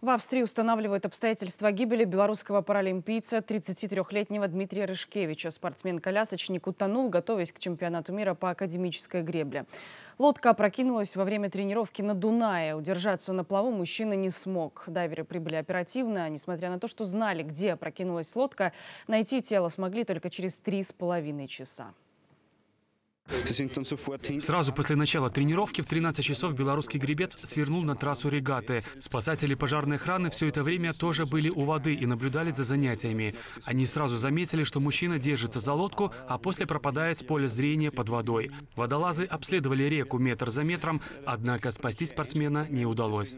В Австрии устанавливают обстоятельства гибели белорусского паралимпийца 33-летнего Дмитрия Рыжкевича. Спортсмен-колясочник утонул, готовясь к чемпионату мира по академической гребле. Лодка опрокинулась во время тренировки на Дунае. Удержаться на плаву мужчина не смог. Дайверы прибыли оперативно. Несмотря на то, что знали, где опрокинулась лодка, найти тело смогли только через три с половиной часа. Сразу после начала тренировки в 13 часов белорусский гребец свернул на трассу регаты. Спасатели пожарной охраны все это время тоже были у воды и наблюдали за занятиями. Они сразу заметили, что мужчина держится за лодку, а после пропадает с поля зрения под водой. Водолазы обследовали реку метр за метром, однако спасти спортсмена не удалось.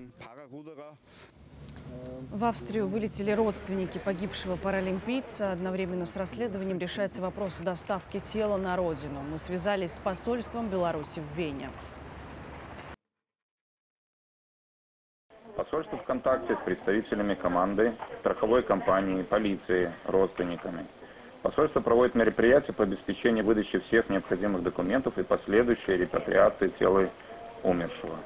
В Австрию вылетели родственники погибшего паралимпийца. Одновременно с расследованием решается вопрос доставки тела на родину. Мы связались с посольством Беларуси в Вене. Посольство в контакте с представителями команды, страховой компании, полиции, родственниками. Посольство проводит мероприятия по обеспечению выдачи всех необходимых документов и последующей репатриации тела умершего.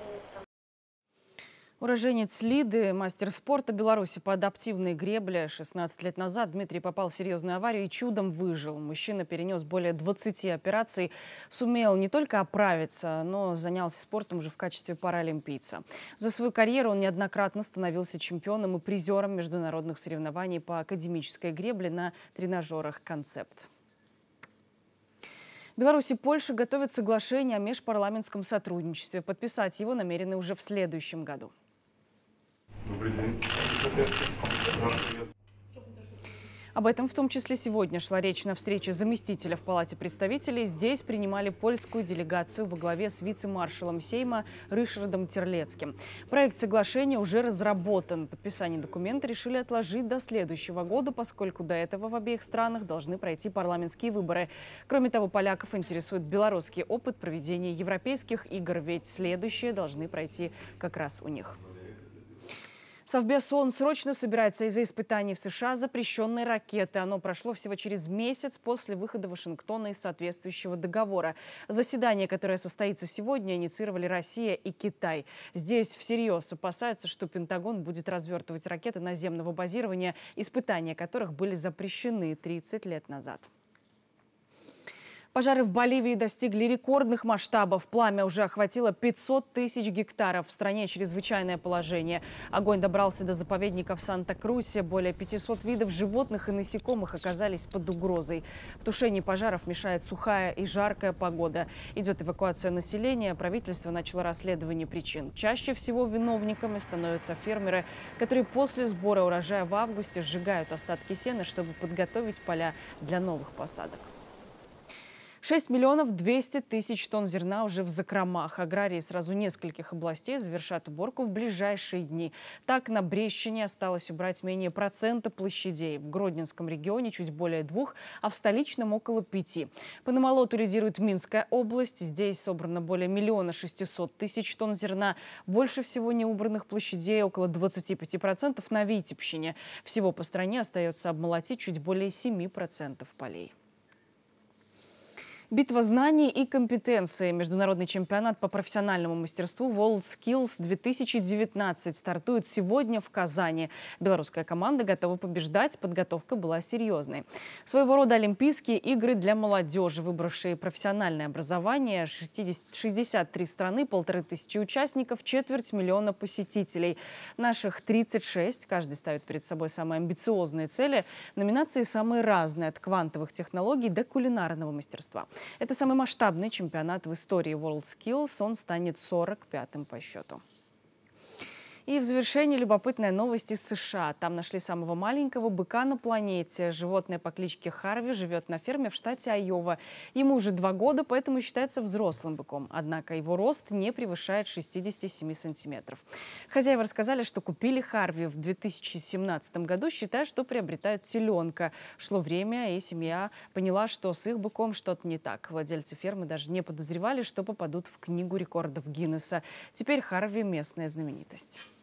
Уроженец Лиды, мастер спорта Беларуси по адаптивной гребле. 16 лет назад Дмитрий попал в серьезную аварию и чудом выжил. Мужчина перенес более 20 операций, сумел не только оправиться, но занялся спортом уже в качестве паралимпийца. За свою карьеру он неоднократно становился чемпионом и призером международных соревнований по академической гребле на тренажерах «Концепт». Беларусь и Польша готовят соглашение о межпарламентском сотрудничестве. Подписать его намерены уже в следующем году. Добрый день. Об этом в том числе сегодня шла речь на встрече заместителя в Палате представителей. Здесь принимали польскую делегацию во главе с вице-маршалом Сейма Ришардом Терлецким. Проект соглашения уже разработан. Подписание документа решили отложить до следующего года, поскольку до этого в обеих странах должны пройти парламентские выборы. Кроме того, поляков интересует белорусский опыт проведения европейских игр, ведь следующие должны пройти как раз у них. Совбез ООН срочно собирается из-за испытаний в США запрещенной ракеты. Оно прошло всего через месяц после выхода Вашингтона из соответствующего договора. Заседание, которое состоится сегодня, инициировали Россия и Китай. Здесь всерьез опасаются, что Пентагон будет развертывать ракеты наземного базирования, испытания которых были запрещены 30 лет назад. Пожары в Боливии достигли рекордных масштабов. Пламя уже охватило 500 тысяч гектаров. В стране чрезвычайное положение. Огонь добрался до заповедников в Санта-Крусе. Более 500 видов животных и насекомых оказались под угрозой. В тушении пожаров мешает сухая и жаркая погода. Идет эвакуация населения. Правительство начало расследование причин. Чаще всего виновниками становятся фермеры, которые после сбора урожая в августе сжигают остатки сена, чтобы подготовить поля для новых посадок. 6 миллионов 200 тысяч тонн зерна уже в закромах. Аграрии сразу нескольких областей завершат уборку в ближайшие дни. Так, на Брещине осталось убрать менее процента площадей. В Гродненском регионе чуть более двух, а в столичном около пяти. По намолоту лидирует Минская область. Здесь собрано более миллиона 600 тысяч тонн зерна. Больше всего неубранных площадей, около 25% на Витебщине. Всего по стране остается обмолотить чуть более 7% полей. Битва знаний и компетенции. Международный чемпионат по профессиональному мастерству World Skills 2019 стартует сегодня в Казани. Белорусская команда готова побеждать, подготовка была серьезной. Своего рода Олимпийские игры для молодежи, выбравшие профессиональное образование, 60, 63 страны, полторы тысячи участников, четверть миллиона посетителей. Наших 36, каждый ставит перед собой самые амбициозные цели. Номинации самые разные, от квантовых технологий до кулинарного мастерства. Это самый масштабный чемпионат в истории WorldSkills. Он станет 45-м по счету. И в завершении любопытная новость из США. Там нашли самого маленького быка на планете. Животное по кличке Харви живет на ферме в штате Айова. Ему уже два года, поэтому считается взрослым быком. Однако его рост не превышает 67 сантиметров. Хозяева рассказали, что купили Харви в 2017 году, считая, что приобретают теленка. Шло время, и семья поняла, что с их быком что-то не так. Владельцы фермы даже не подозревали, что попадут в книгу рекордов Гиннесса. Теперь Харви – местная знаменитость.